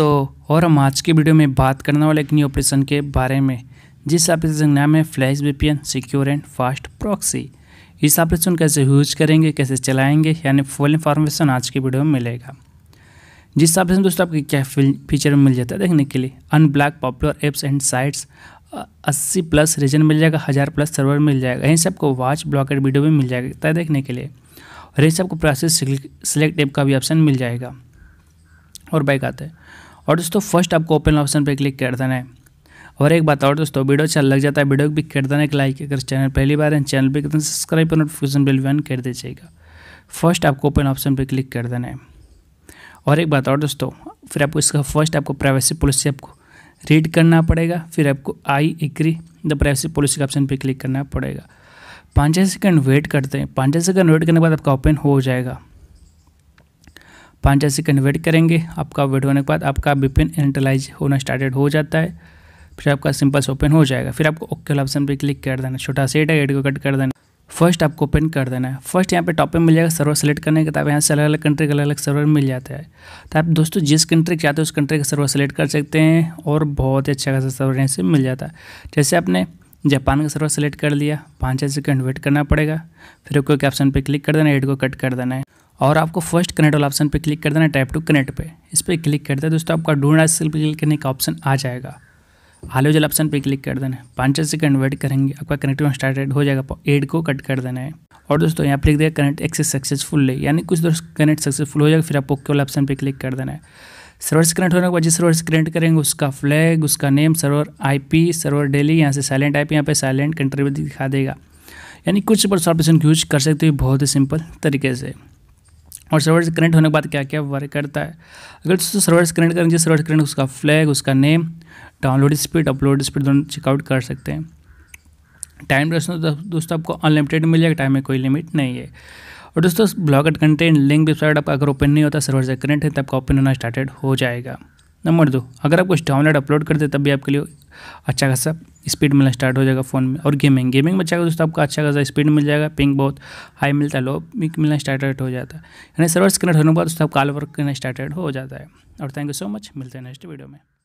दोस्तों और हम आज के वीडियो में बात करने वाले एक न्यू ऑपरेशन के बारे में जिस ऑपरेशन का नाम है flash VPN secure and fast proxy इस ऑपरेशन कैसे यूज करेंगे कैसे चलाएंगे यानी फुल इन्फॉर्मेशन आज के वीडियो में मिलेगा जिस ऑपरेशन दोस्तों आपको क्या फीचर मिल जाता है देखने के लिए unblock popular apps and sites अस्सी प्लस रीजन मिल जाएगा हज़ार प्लस सर्वर मिल जाएगा यहीं से आपको वॉच ब्लॉकेट वीडियो भी मिल जाएगा देखने के लिए और यहीं से आपको प्रोसेस सिलेक्ट एप का भी ऑप्शन मिल जाएगा और बाइक आते हैं और दोस्तों फर्स्ट आपको ओपन ऑप्शन पर क्लिक कर देना है और एक बात और दोस्तों वीडियो अच्छा लग जाता है वीडियो को भी कर देना एक लाइक अगर चैनल पहली बार है चैनल पर कितना सब्सक्राइब और नोटिफिकेशन बिल भी ऑन कर दीजिएगा फर्स्ट आपको ओपन ऑप्शन पर क्लिक कर देना है और एक बात और दोस्तों फिर आपको इसका फर्स्ट आपको प्राइवेसी पॉलिसी आपको रीड करना पड़ेगा फिर आपको I agree the privacy policy के ऑप्शन पर क्लिक करना पड़ेगा पाँच सेकंड वेट करते हैं पाँच सेकंड वेट करने के बाद आपका ओपन हो जाएगा पाँच से कन्वर्ट करेंगे आपका वेट होने के बाद आपका बिपिन एंटलाइज होना स्टार्टेड हो जाता है फिर आपका सिंपल ओपन हो जाएगा फिर आपको ओके वाला ऑप्शन पर क्लिक कर देना छोटा सेट है एड को कट कर देना फर्स्ट आपको ओपन कर देना है फर्स्ट यहाँ पे टॉप पे मिल जाएगा सर्वर सेलेक्ट करने के तब यहाँ से अलग अलग कंट्री का अलग अलग सर्वर मिल जाता है तो आप दोस्तों जिस कंट्री के चाहते हो उस कंट्री का सर्वर सेलेक्ट कर सकते हैं और बहुत ही अच्छा खासा सर्वर यहाँ से मिल जाता है जैसे आपने जापान का सर्वर सेलेक्ट कर लिया पाँच से कन्वर्ट करना पड़ेगा फिर ओके ऑप्शन पर क्लिक कर देना एड को कट कर देना है और आपको फर्स्ट कनेक्ट वाला ऑप्शन पे क्लिक कर देना टाइप टू कनेक्ट पे इस पर क्लिक करते हैं दोस्तों आपका ढूंढना सेल पर क्लिक करने का ऑप्शन आ जाएगा हालो जल ऑप्शन पे क्लिक कर देना है पाँच सेकंड वेट करेंगे आपका कनेक्ट स्टार्टेड हो जाएगा एड को कट कर देना है और दोस्तों यहाँ पर लिख देगा कनेक्ट एक्सेस सक्सेसफुल है यानी कुछ दोस्त कनेक्ट सक्सेसफुल हो जाएगा फिर आप ओके वाला ऑप्शन पर क्लिक कर देना है सर्वर से कनेक्ट होने के बाद जिस सर्वर से कनेक्ट करेंगे उसका फ्लैग उसका name server I server daily यहाँ से साइलेंट आई पी यहाँ साइलेंट कंट्री दिखा देगा यानी कुछ पर सॉफ्ट यूज कर सकते हो बहुत ही सिंपल तरीके से और सर्वर से कनेक्ट होने के बाद क्या क्या वर्क करता है अगर तो सर्वर से कनेक्ट करेंगे सर्वर से कनेक्ट उसका फ्लैग उसका name download speed upload speed दोनों चेकआउट कर सकते हैं टाइम दोस्तों तो दोस्तों आपको अनलिमिटेड मिल जाएगा टाइम में कोई लिमिट नहीं है और दोस्तों ब्लॉगट कंटेंट लिंक वेबसाइट आपका अगर ओपन नहीं होता सर्वर से कनेक्ट है तो आपका ओपन होना स्टार्टेड हो जाएगा नंबर दो अगर आप कुछ डाउनलोड अपलोड करते तब भी आपके लिए अच्छा खासा स्पीड मिलना स्टार्ट हो जाएगा फ़ोन में और गेमिंग गेमिंग में जाएगा दोस्तों आपको अच्छा खासा स्पीड मिल जाएगा पिंग बहुत हाई मिलता है लो पिंक मिलना स्टार्ट हो जाता है यानी सर्वर्स कनेक्ट होने के बाद दोस्तों आपका कॉल वर्क करना स्टार्ट हो जाता है और थैंक यू सो मच मिलते हैं नेक्स्ट वीडियो में